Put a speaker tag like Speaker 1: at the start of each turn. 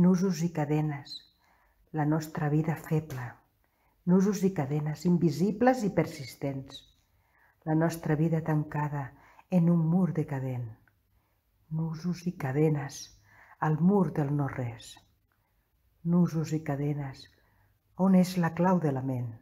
Speaker 1: nusos i cadenes, la nostra vida feble, nusos i cadenes invisibles i persistents, la nostra vida tancada en un mur decadent, nusos i cadenes al mur del no-res, nusos i cadenes, on és la clau de la ment?